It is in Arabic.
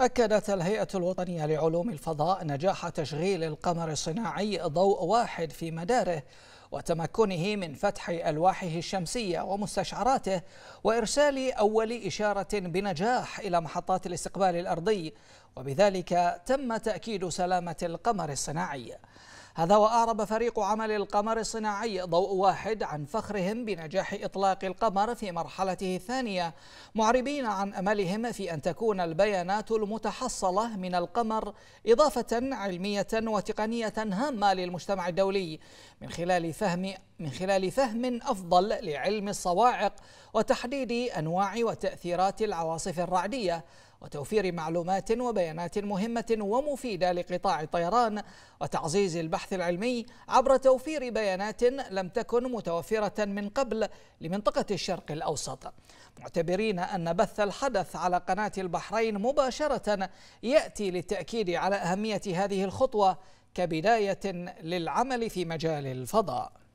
أكدت الهيئة الوطنية لعلوم الفضاء نجاح تشغيل القمر الصناعي ضوء واحد في مداره وتمكنه من فتح ألواحه الشمسية ومستشعراته وإرسال أول إشارة بنجاح إلى محطات الاستقبال الأرضي وبذلك تم تأكيد سلامة القمر الصناعي هذا وأعرب فريق عمل القمر الصناعي ضوء واحد عن فخرهم بنجاح إطلاق القمر في مرحلته الثانية معربين عن أملهم في أن تكون البيانات المتحصلة من القمر إضافة علمية وتقنية هامة للمجتمع الدولي من خلال فهم من خلال فهم أفضل لعلم الصواعق وتحديد أنواع وتأثيرات العواصف الرعدية وتوفير معلومات وبيانات مهمة ومفيدة لقطاع الطيران وتعزيز البحث العلمي عبر توفير بيانات لم تكن متوفرة من قبل لمنطقة الشرق الأوسط معتبرين أن بث الحدث على قناة البحرين مباشرة يأتي للتأكيد على أهمية هذه الخطوة كبداية للعمل في مجال الفضاء